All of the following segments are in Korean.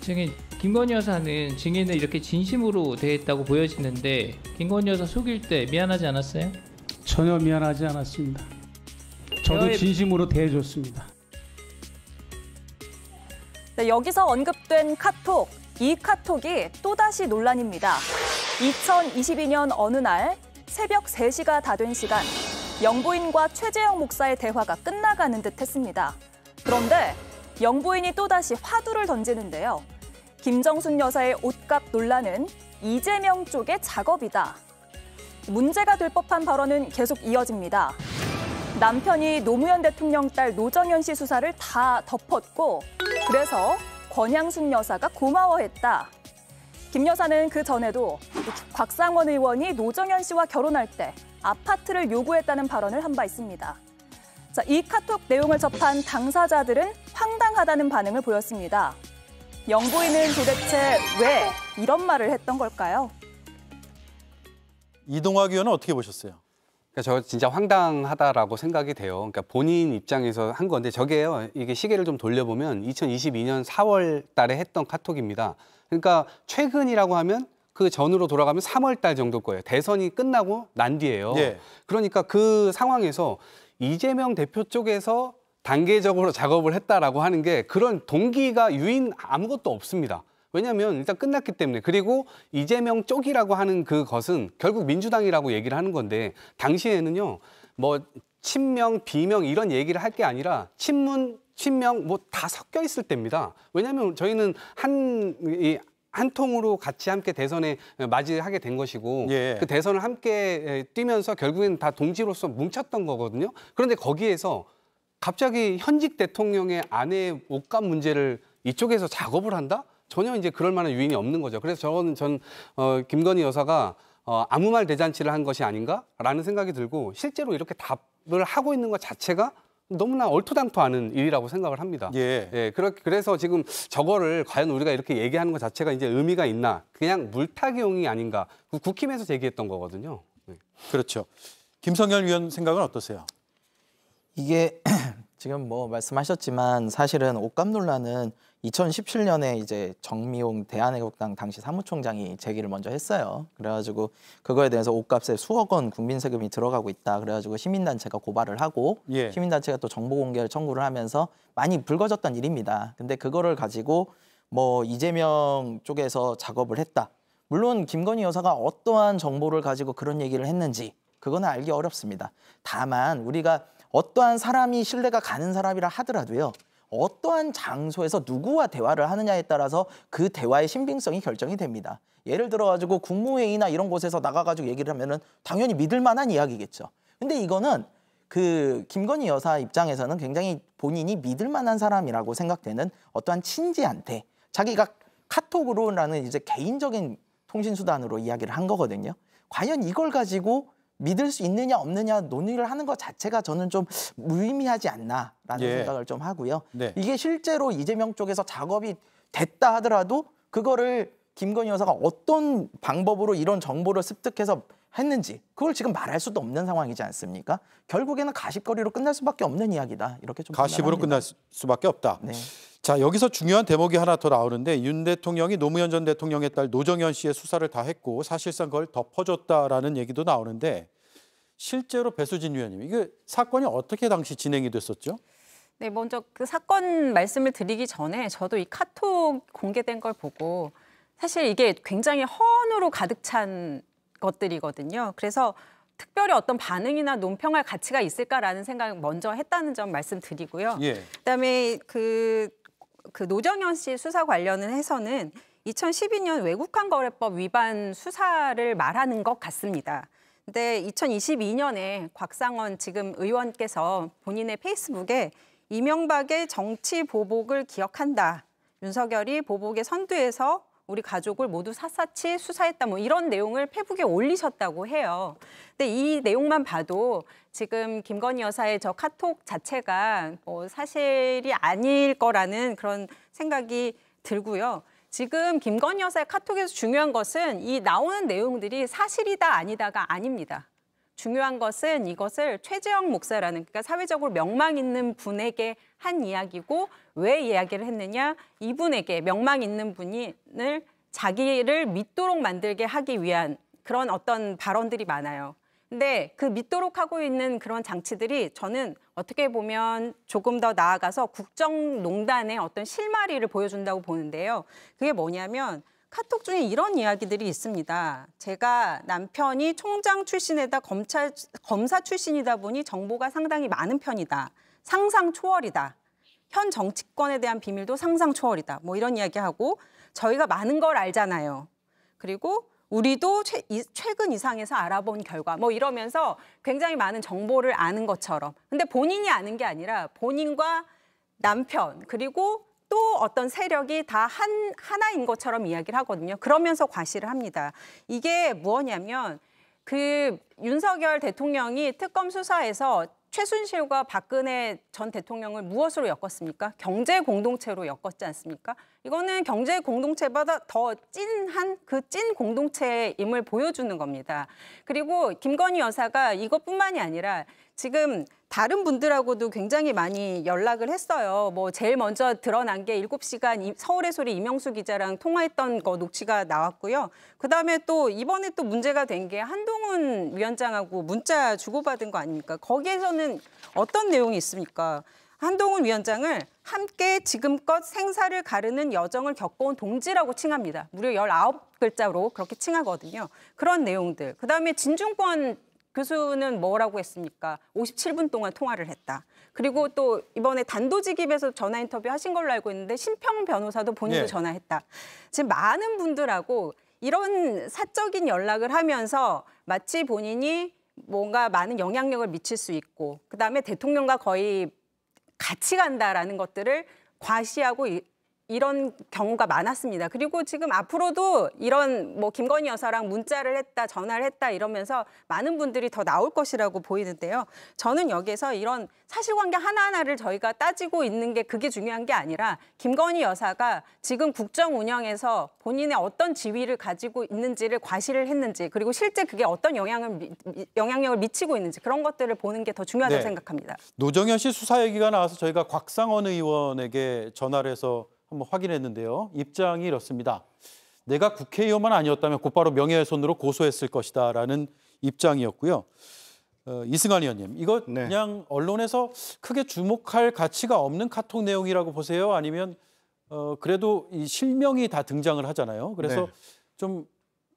증인 김건희 여사는 증인을 이렇게 진심으로 대했다고 보여지는데 김건희 여사 속일 때 미안하지 않았어요? 전혀 미안하지 않았습니다. 저도 여의... 진심으로 대해줬습니다. 네, 여기서 언급된 카톡, 이 카톡이 또다시 논란입니다. 2022년 어느 날 새벽 3시가 다 된 시간 영부인과 최재영 목사의 대화가 끝나가는 듯 했습니다. 그런데 영부인이 또다시 화두를 던지는데요. 김정숙 여사의 옷값 논란은 이재명 쪽의 작업이다. 문제가 될 법한 발언은 계속 이어집니다. 남편이 노무현 대통령 딸 노정현 씨 수사를 다 덮었고 그래서 권양숙 여사가 고마워했다. 김 여사는 그 전에도 곽상원 의원이 노정현 씨와 결혼할 때 아파트를 요구했다는 발언을 한 바 있습니다. 자, 이 카톡 내용을 접한 당사자들은 황당하다는 반응을 보였습니다. 연구인은 도대체 왜 이런 말을 했던 걸까요? 이동학 의원은 어떻게 보셨어요? 그러니까 저 진짜 황당하다라고 생각이 돼요. 그러니까 본인 입장에서 한 건데 저게요. 이게 시계를 좀 돌려보면 2022년 4월 달에 했던 카톡입니다. 그러니까 최근이라고 하면 그 전으로 돌아가면 3월 달 정도 거예요. 대선이 끝나고 난 뒤에요. 예. 그러니까 그 상황에서 이재명 대표 쪽에서 단계적으로 작업을 했다라고 하는 게 그런 동기가 유인 아무것도 없습니다. 왜냐하면 일단 끝났기 때문에 그리고 이재명 쪽이라고 하는 그것은 결국 민주당이라고 얘기를 하는 건데 당시에는요 뭐 친명 비명 이런 얘기를 할 게 아니라 친문 친명 뭐 다 섞여 있을 때입니다. 왜냐하면 저희는 한이 한 통으로 같이 함께 대선에 맞이하게 된 것이고 예. 그 대선을 함께 뛰면서 결국엔 다 동지로서 뭉쳤던 거거든요. 그런데 거기에서 갑자기 현직 대통령의 아내의 옷감 문제를 이쪽에서 작업을 한다? 전혀 이제 그럴 만한 유인이 없는 거죠. 그래서 저는 전 어, 김건희 여사가 어, 아무 말 대잔치를 한 것이 아닌가라는 생각이 들고 실제로 이렇게 답을 하고 있는 것 자체가 너무나 얼토당토 않은 일이라고 생각을 합니다. 예. 예. 그래서 지금 저거를 과연 우리가 이렇게 얘기하는 것 자체가 이제 의미가 있나? 그냥 물타기용이 아닌가? 국힘에서 제기했던 거거든요. 네. 그렇죠. 김성열 위원 생각은 어떠세요? 이게 지금 뭐 말씀하셨지만 사실은 옷값 논란은 2017년에 이제 정미용 대한애국당 당시 사무총장이 제기를 먼저 했어요. 그래가지고 그거에 대해서 옷값에 수억 원 국민 세금이 들어가고 있다. 그래가지고 시민단체가 고발을 하고 예. 시민단체가 또 정보 공개를 청구를 하면서 많이 불거졌던 일입니다. 근데 그거를 가지고 뭐 이재명 쪽에서 작업을 했다. 물론 김건희 여사가 어떠한 정보를 가지고 그런 얘기를 했는지 그거는 알기 어렵습니다. 다만 우리가 어떠한 사람이 신뢰가 가는 사람이라 하더라도요. 어떠한 장소에서 누구와 대화를 하느냐에 따라서 그 대화의 신빙성이 결정이 됩니다. 예를 들어가지고 국무회의나 이런 곳에서 나가가지고 얘기를 하면은 당연히 믿을 만한 이야기겠죠. 근데 이거는 그 김건희 여사 입장에서는 굉장히 본인이 믿을 만한 사람이라고 생각되는 어떠한 친지한테 자기가 카톡으로라는 이제 개인적인 통신 수단으로 이야기를 한 거거든요. 과연 이걸 가지고 믿을 수 있느냐 없느냐 논의를 하는 것 자체가 저는 좀 무의미하지 않나라는 예. 생각을 좀 하고요. 네. 이게 실제로 이재명 쪽에서 작업이 됐다 하더라도 그거를 김건희 여사가 어떤 방법으로 이런 정보를 습득해서 했는지 그걸 지금 말할 수도 없는 상황이지 않습니까? 결국에는 가십거리로 끝날 수밖에 없는 이야기다. 이렇게 좀 가십으로 끝날 수밖에 없다. 네. 자, 여기서 중요한 대목이 하나 더 나오는데 윤 대통령이 노무현 전 대통령의 딸 노정현 씨의 수사를 다 했고 사실상 그걸 덮어줬다라는 얘기도 나오는데 실제로 배수진 위원님, 이게 사건이 어떻게 당시 진행이 됐었죠? 네, 먼저 그 사건 말씀을 드리기 전에 저도 이 카톡 공개된 걸 보고 사실 이게 굉장히 허으로 가득 찬 것들이거든요. 그래서 특별히 어떤 반응이나 논평할 가치가 있을까라는 생각을 먼저 했다는 점 말씀드리고요. 예. 그다음에 그그 노정현 씨 수사 관련을 해서는 2012년 외국환거래법 위반 수사를 말하는 것 같습니다. 근데 2022년에 곽상원 지금 의원께서 본인의 페이스북에 이명박의 정치 보복을 기억한다. 윤석열이 보복의 선두에서 우리 가족을 모두 샅샅이 수사했다 뭐 이런 내용을 페북에 올리셨다고 해요. 근데 이 내용만 봐도 지금 김건희 여사의 저 카톡 자체가 뭐 사실이 아닐 거라는 그런 생각이 들고요. 지금 김건희 여사의 카톡에서 중요한 것은 이 나오는 내용들이 사실이다 아니다가 아닙니다. 중요한 것은 이것을 최재형 목사라는 그러니까 사회적으로 명망 있는 분에게 한 이야기고 왜 이야기를 했느냐 이분에게 명망 있는 분을 자기를 믿도록 만들게 하기 위한 그런 어떤 발언들이 많아요. 근데 그 믿도록 하고 있는 그런 장치들이 저는 어떻게 보면 조금 더 나아가서 국정농단의 어떤 실마리를 보여준다고 보는데요. 그게 뭐냐면 카톡 중에 이런 이야기들이 있습니다. 제가 남편이 총장 출신에다 검찰, 검사 출신이다 보니 정보가 상당히 많은 편이다. 상상 초월이다. 현 정치권에 대한 비밀도 상상 초월이다. 뭐 이런 이야기하고 저희가 많은 걸 알잖아요. 그리고 우리도 최, 이, 최근 이상에서 알아본 결과 뭐 이러면서 굉장히 많은 정보를 아는 것처럼. 근데 본인이 아는 게 아니라 본인과 남편 그리고 또 어떤 세력이 다 한, 하나인 것처럼 이야기를 하거든요. 그러면서 과시를 합니다. 이게 뭐냐면그 윤석열 대통령이 특검 수사에서 최순실과 박근혜 전 대통령을 무엇으로 엮었습니까? 경제 공동체로 엮었지 않습니까? 이거는 경제 공동체보다 더 찐한 그 찐 공동체임을 보여주는 겁니다. 그리고 김건희 여사가 이것뿐만이 아니라 지금 다른 분들하고도 굉장히 많이 연락을 했어요. 뭐 제일 먼저 드러난 게 7시간 서울의 소리 이명수 기자랑 통화했던 거 녹취가 나왔고요. 그다음에 또 이번에 또 문제가 된 게 한동훈 위원장하고 문자 주고받은 거 아닙니까? 거기에서는 어떤 내용이 있습니까? 한동훈 위원장을 함께 지금껏 생사를 가르는 여정을 겪어온 동지라고 칭합니다. 무려 열아 글자로 그렇게 칭하거든요. 그런 내용들. 그다음에 진중권 교수는 뭐라고 했습니까? 57분 동안 통화를 했다. 그리고 또 이번에 단도직입에서 전화 인터뷰 하신 걸로 알고 있는데 심평 변호사도 본인도 예. 전화했다. 지금 많은 분들하고 이런 사적인 연락을 하면서 마치 본인이 뭔가 많은 영향력을 미칠 수 있고 그다음에 대통령과 거의 같이 간다라는 것들을 과시하고 이런 경우가 많았습니다. 그리고 지금 앞으로도 이런 뭐 김건희 여사랑 문자를 했다, 전화를 했다 이러면서 많은 분들이 더 나올 것이라고 보이는데요. 저는 여기에서 이런 사실관계 하나하나를 저희가 따지고 있는 게 그게 중요한 게 아니라 김건희 여사가 지금 국정 운영에서 본인의 어떤 지위를 가지고 있는지를 과시를 했는지 그리고 실제 그게 어떤 영향을 영향력을 미치고 있는지 그런 것들을 보는 게 더 중요하다고 네. 생각합니다. 노정현 씨 수사 얘기가 나와서 저희가 곽상원 의원에게 전화를 해서 한번 확인했는데요. 입장이 이렇습니다. 내가 국회의원만 아니었다면 곧바로 명예훼손으로 고소했을 것이다라는 입장이었고요. 어, 이승환 의원님, 이거 네. 그냥 언론에서 크게 주목할 가치가 없는 카톡 내용이라고 보세요? 아니면 어, 그래도 이 실명이 다 등장을 하잖아요. 그래서 네. 좀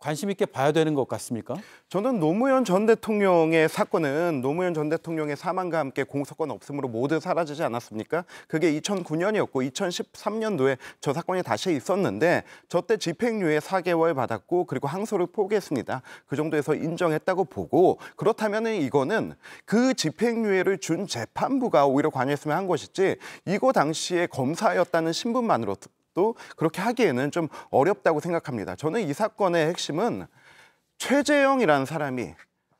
관심 있게 봐야 되는 것 같습니까? 저는 노무현 전 대통령의 사건은 노무현 전 대통령의 사망과 함께 공소권 없음으로 모두 사라지지 않았습니까? 그게 2009년이었고 2013년도에 저 사건이 다시 있었는데 저 때 집행유예 4개월 받았고 그리고 항소를 포기했습니다. 그 정도에서 인정했다고 보고 그렇다면 이거는 그 집행유예를 준 재판부가 오히려 관여했으면 한 것이지 이거 당시에 검사였다는 신분만으로 것도 그렇게 하기에는 좀 어렵다고 생각합니다. 저는 이 사건의 핵심은 최재영이라는 사람이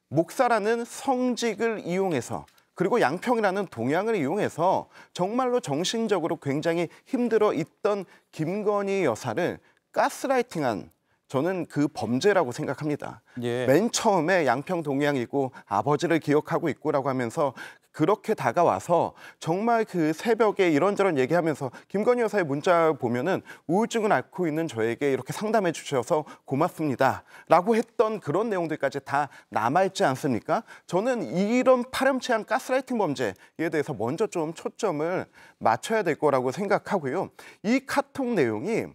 목사라는 성직을 이용해서 그리고 양평이라는 동향을 이용해서 정말로 정신적으로 굉장히 힘들어 있던 김건희 여사를 가스라이팅한 저는 그 범죄라고 생각합니다. 예. 맨 처음에 양평 동향이고 아버지를 기억하고 있고라고 하면서 그렇게 다가와서 정말 그 새벽에 이런저런 얘기하면서 김건희 여사의 문자 보면은 우울증을 앓고 있는 저에게 이렇게 상담해 주셔서 고맙습니다. 라고 했던 그런 내용들까지 다 남아있지 않습니까? 저는 이런 파렴치한 가스라이팅 범죄에 대해서 먼저 좀 초점을 맞춰야 될 거라고 생각하고요. 이 카톡 내용이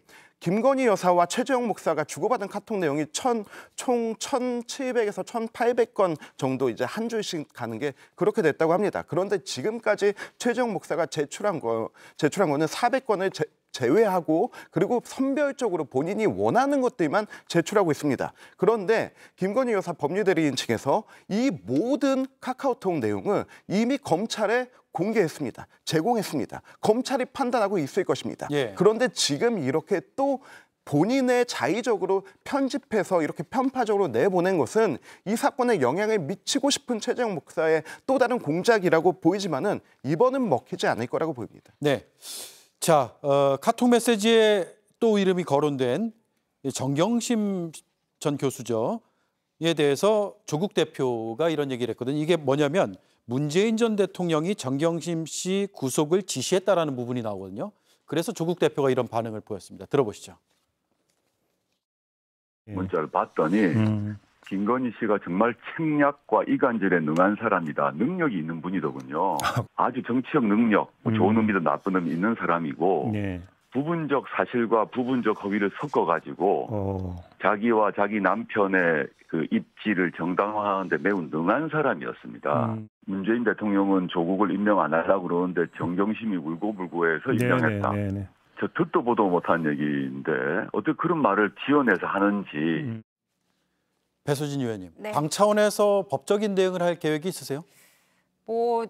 김건희 여사와 최재형 목사가 주고받은 카톡 내용이 천, 총 1,700에서 1,800건 정도 이제 한 줄씩 가는 게 그렇게 됐다고 합니다. 그런데 지금까지 최재형 목사가 제출한 거 제출한 거는 400건을 제, 제외하고 그리고 선별적으로 본인이 원하는 것들만 제출하고 있습니다. 그런데 김건희 여사 법률대리인 측에서 이 모든 카카오톡 내용을 이미 검찰에 공개했습니다. 제공했습니다. 검찰이 판단하고 있을 것입니다. 예. 그런데 지금 이렇게 또 본인의 자의적으로 편집해서 이렇게 편파적으로 내보낸 것은 이 사건에 영향을 미치고 싶은 최재형 목사의 또 다른 공작이라고 보이지만은 이번은 먹히지 않을 거라고 보입니다. 네. 자, 어, 카톡 메시지에 또 이름이 거론된 정경심 전 교수죠. 에 대해서 조국 대표가 이런 얘기를 했거든요. 이게 뭐냐면 문재인 전 대통령이 정경심 씨 구속을 지시했다라는 부분이 나오거든요. 그래서 조국 대표가 이런 반응을 보였습니다. 들어보시죠. 음. 문자를 봤더니 음. 김건희 씨가 정말 책략과 이간질에 능한 사람이다. 능력이 있는 분이더군요. 아주 정치적 능력, 뭐 좋은 음. 의미든 나쁜 의미 있는 사람이고 네. 부분적 사실과 부분적 허위를 섞어가지고 오. 어. 자기와 자기 남편의 그 입지를 정당화하는데 매우 능한 사람이었습니다. 음. 문재인 대통령은 조국을 임명 안 하려고 그러는데 정경심이 울고불고해서 네, 임명했다. 네네, 네네. 저 듣도 보도 못한 얘기인데 어떻게 그런 말을 지어내서 하는지 음. 배수진 위원님 네. 당 차원에서 법적인 대응을 할 계획이 있으세요? 뭐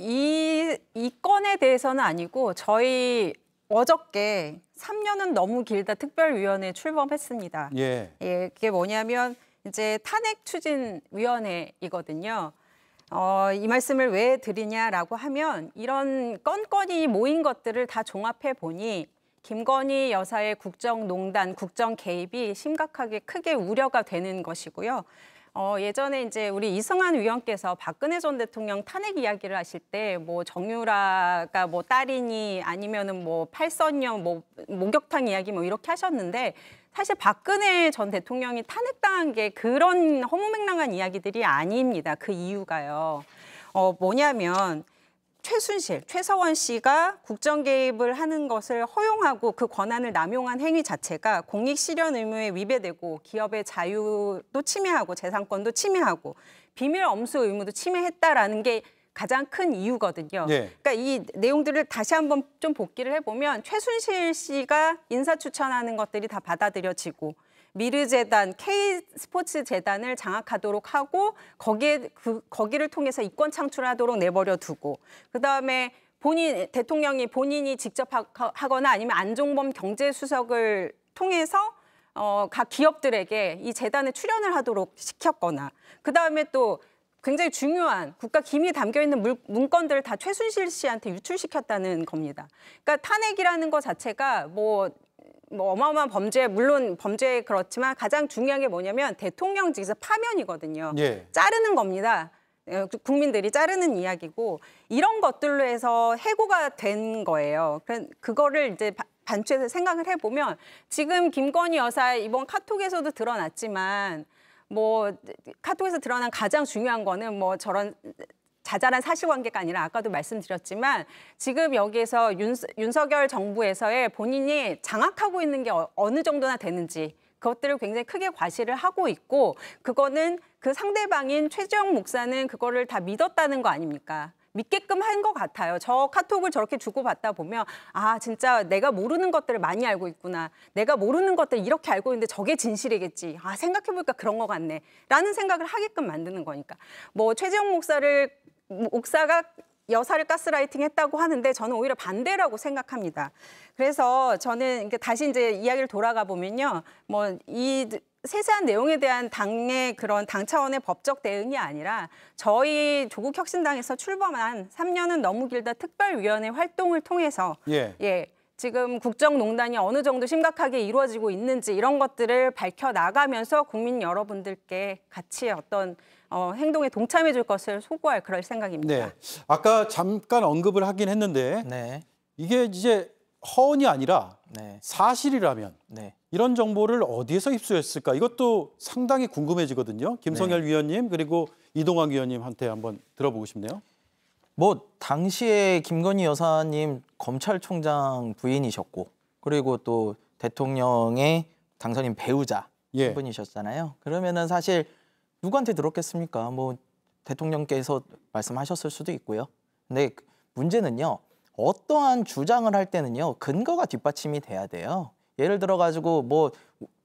이 이 건에 대해서는 아니고 저희 어저께 3년은 너무 길다 특별위원회 출범했습니다. 예. 예, 그게 뭐냐면 이제 탄핵 추진 위원회이거든요. 어, 이 말씀을 왜 드리냐라고 하면 이런 건건이 모인 것들을 다 종합해 보니 김건희 여사의 국정농단, 국정 개입이 심각하게 크게 우려가 되는 것이고요. 어, 예전에 이제 우리 이승환 위원께서 박근혜 전 대통령 탄핵 이야기를 하실 때 뭐 정유라가 뭐 딸이니 아니면은 뭐 팔선녀 뭐 목욕탕 이야기 뭐 이렇게 하셨는데 사실 박근혜 전 대통령이 탄핵당한 게 그런 허무맹랑한 이야기들이 아닙니다. 그 이유가요. 어, 뭐냐면 최순실, 최서원 씨가 국정 개입을 하는 것을 허용하고 그 권한을 남용한 행위 자체가 공익 실현 의무에 위배되고 기업의 자유도 침해하고 재산권도 침해하고 비밀 엄수 의무도 침해했다라는 게 가장 큰 이유거든요. 예. 그러니까 이 내용들을 다시 한번 좀 복기를 해보면 최순실 씨가 인사 추천하는 것들이 다 받아들여지고 미르재단, K스포츠재단을 장악하도록 하고 거기에 그, 거기를 통해서 이권 창출하도록 내버려 두고 그다음에 본인 대통령이 본인이 직접 하거나 아니면 안종범 경제수석을 통해서 어, 각 기업들에게 이 재단에 출연을 하도록 시켰거나 그다음에 또 굉장히 중요한 국가 기밀이 담겨 있는 물, 문건들을 다 최순실 씨한테 유출시켰다는 겁니다. 그러니까 탄핵이라는 것 자체가 뭐뭐 어마어마한 범죄 물론 범죄 그렇지만 가장 중요한 게 뭐냐면 대통령직에서 파면이거든요. 예. 자르는 겁니다. 예, 그 국민들이 자르는 이야기고 이런 것들로 해서 해고가 된 거예요. 그거를 이제 반추해서 생각을 해보면 지금 김건희 여사 이번 카톡에서도 드러났지만 뭐 카톡에서 드러난 가장 중요한 거는 뭐 저런 자잘한 사실관계가 아니라 아까도 말씀드렸지만 지금 여기에서 윤, 윤석열 정부에서의 본인이 장악하고 있는 게 어, 어느 정도나 되는지 그것들을 굉장히 크게 과시를 하고 있고 그거는 그 상대방인 최지영 목사는 그거를 다 믿었다는 거 아닙니까? 믿게끔 한 것 같아요. 저 카톡을 저렇게 주고받다 보면 아 진짜 내가 모르는 것들을 많이 알고 있구나. 내가 모르는 것들 이렇게 알고 있는데 저게 진실이겠지. 아 생각해보니까 그런 것 같네. 라는 생각을 하게끔 만드는 거니까. 뭐 최재형 목사를 뭐 옥사가 여사를 가스라이팅 했다고 하는데 저는 오히려 반대라고 생각합니다. 그래서 저는 다시 이제 이야기를 돌아가 보면요. 뭐 이 세세한 내용에 대한 당내 그런 당 차원의 법적 대응이 아니라 저희 조국 혁신당에서 출범한 3년은 너무 길다 특별위원회 활동을 통해서 예. 예. 지금 국정농단이 어느 정도 심각하게 이루어지고 있는지 이런 것들을 밝혀 나가면서 국민 여러분들께 같이 어떤 어, 행동에 동참해 줄 것을 소구할 그럴 생각입니다. 네. 아까 잠깐 언급을 하긴 했는데 네. 이게 이제 허언이 아니라 네. 사실이라면 네. 이런 정보를 어디에서 입수했을까? 이것도 상당히 궁금해지거든요. 김성열 네. 위원님 그리고 이동환 위원님한테 한번 들어보고 싶네요. 뭐 당시에 김건희 여사님 검찰총장 부인이셨고 그리고 또 대통령의 당선인 배우자 예. 분이셨잖아요. 그러면은 사실 누구한테 들었겠습니까? 뭐 대통령께서 말씀하셨을 수도 있고요. 근데 문제는요. 어떠한 주장을 할 때는요. 근거가 뒷받침이 돼야 돼요. 예를 들어 가지고 뭐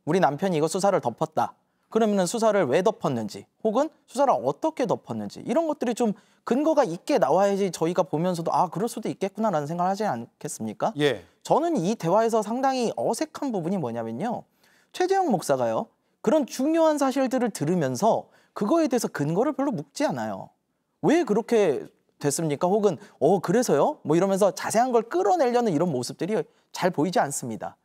우리 남편이 이거 수사를 덮었다. 그러면은 수사를 왜 덮었는지 혹은 수사를 어떻게 덮었는지 이런 것들이 좀 근거가 있게 나와야지 저희가 보면서도 아 그럴 수도 있겠구나라는 생각을 하지 않겠습니까? 예. 저는 이 대화에서 상당히 어색한 부분이 뭐냐면요. 최재형 목사가요. 그런 중요한 사실들을 들으면서 그거에 대해서 근거를 별로 묻지 않아요. 왜 그렇게 됐습니까? 혹은 어 그래서요? 뭐 이러면서 자세한 걸 끌어내려는 이런 모습들이 잘 보이지 않습니다.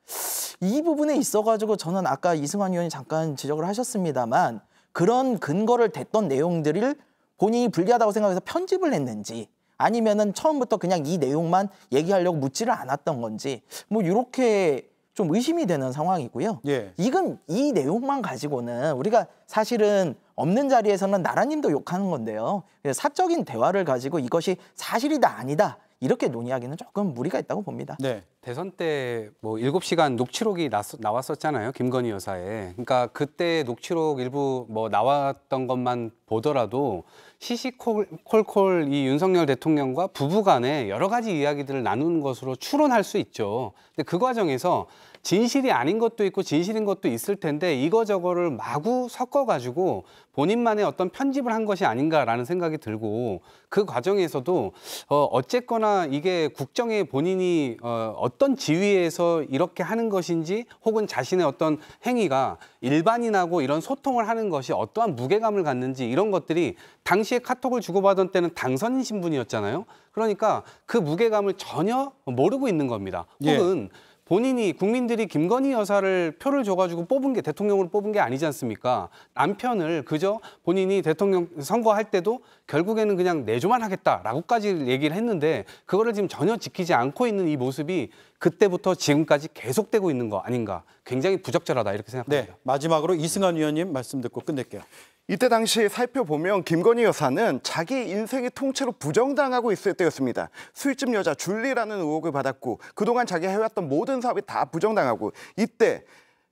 이 부분에 있어가지고 저는 아까 이승환 의원이 잠깐 지적을 하셨습니다만 그런 근거를 댔던 내용들을 본인이 불리하다고 생각해서 편집을 했는지 아니면은 처음부터 그냥 이 내용만 얘기하려고 묻지를 않았던 건지 뭐 이렇게 좀 의심이 되는 상황이고요. 예. 이건 이 내용만 가지고는 우리가 사실은 없는 자리에서는 나라님도 욕하는 건데요. 사적인 대화를 가지고 이것이 사실이다 아니다 이렇게 논의하기는 조금 무리가 있다고 봅니다. 네. 대선 때 뭐 7시간 녹취록이 나, 나왔었잖아요. 김건희 여사의. 그러니까 그때 녹취록 일부 뭐 나왔던 것만 보더라도 시시콜콜 이 윤석열 대통령과 부부 간에 여러 가지 이야기들을 나눈 것으로 추론할 수 있죠. 근데 그 과정에서 진실이 아닌 것도 있고 진실인 것도 있을 텐데 이거 저거를 마구 섞어가지고 본인만의 어떤 편집을 한 것이 아닌가라는 생각이 들고 그 과정에서도 어, 어쨌거나 이게 국정에 본인이 어, 어떤 지위에서 이렇게 하는 것인지 혹은 자신의 어떤 행위가 일반인하고 이런 소통을 하는 것이 어떠한 무게감을 갖는지 이런 것들이 당시에 카톡을 주고받은 때는 당선인 신분이었잖아요. 그러니까 그 무게감을 전혀 모르고 있는 겁니다. 예. 혹은 예. 본인이 국민들이 김건희 여사를 표를 줘가지고 뽑은 게 대통령으로 뽑은 게 아니지 않습니까? 남편을 그저 본인이 대통령 선거할 때도 결국에는 그냥 내조만 하겠다라고까지 얘기를 했는데 그거를 지금 전혀 지키지 않고 있는 이 모습이 그때부터 지금까지 계속되고 있는 거 아닌가? 굉장히 부적절하다 이렇게 생각합니다. 네, 마지막으로 이승환 위원님 말씀 듣고 끝낼게요. 이때 당시 살펴보면 김건희 여사는 자기 인생이 통째로 부정당하고 있을 때였습니다. 술집 여자 줄리라는 의혹을 받았고 그동안 자기 해왔던 모든 사업이 다 부정당하고 이때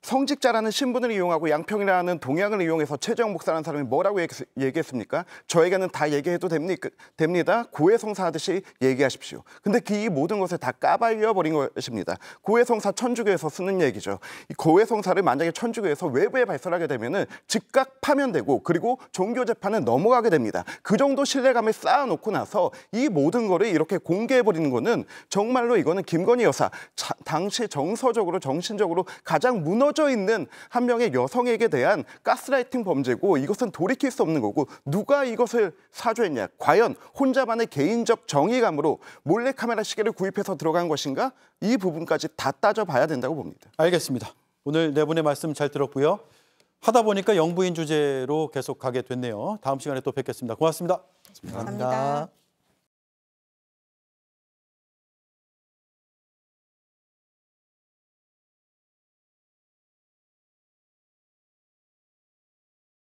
성직자라는 신분을 이용하고 양평이라는 동양을 이용해서 최재형 목사라는 사람이 뭐라고 얘기, 했습니까 저에게는 다 얘기해도 됩니까? 됩니다. 고해성사 하듯이 얘기하십시오. 근데 그 이 모든 것을 다 까발려버린 것입니다. 고해성사 천주교에서 쓰는 얘기죠. 이 고해성사를 만약에 천주교에서 외부에 발설하게 되면 은 즉각 파면되고 그리고 종교재판에 넘어가게 됩니다. 그 정도 신뢰감을 쌓아놓고 나서 이 모든 거를 이렇게 공개해버리는 거는 정말로 이거는 김건희 여사 자, 당시 정서적으로 정신적으로 가장 무너 무너져 있는 한 명의 여성에게 대한 가스라이팅 범죄고 이것은 돌이킬 수 없는 거고 누가 이것을 사주했냐? 과연 혼자만의 개인적 정의감으로 몰래카메라 시계를 구입해서 들어간 것인가? 이 부분까지 다 따져봐야 된다고 봅니다. 알겠습니다. 오늘 네 분의 말씀 잘 들었고요. 하다 보니까 영부인 주제로 계속 가게 됐네요. 다음 시간에 또 뵙겠습니다. 고맙습니다. 감사합니다. 감사합니다.